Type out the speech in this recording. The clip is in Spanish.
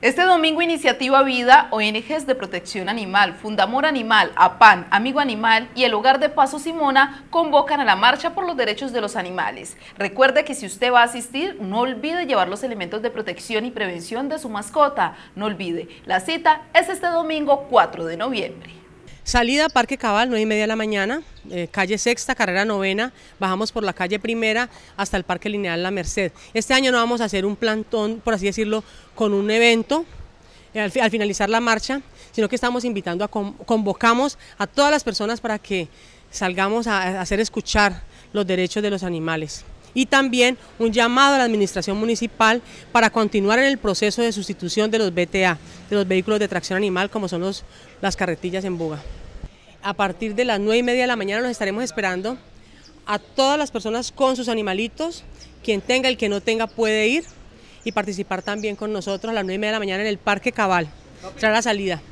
Este domingo Iniciativa Vida, ONGs de Protección Animal, Fundamor Animal, APAN, Amigo Animal y el Hogar de Paso Simona convocan a la marcha por los derechos de los animales. Recuerde que si usted va a asistir, no olvide llevar los elementos de protección y prevención de su mascota. No olvide, la cita es este domingo 4 de noviembre. Salida Parque Cabal, 9 y media de la mañana, eh, calle sexta, carrera novena, bajamos por la calle primera hasta el Parque Lineal La Merced. Este año no vamos a hacer un plantón, por así decirlo, con un evento eh, al, finalizar la marcha, sino que estamos invitando, a convocamos a todas las personas para que salgamos a, a hacer escuchar los derechos de los animales y también un llamado a la administración municipal para continuar en el proceso de sustitución de los BTA de los vehículos de tracción animal como son los, las carretillas en boga. A partir de las 9 y media de la mañana nos estaremos esperando a todas las personas con sus animalitos, quien tenga, el que no tenga puede ir y participar también con nosotros a las 9 y media de la mañana en el Parque Cabal. tras la salida.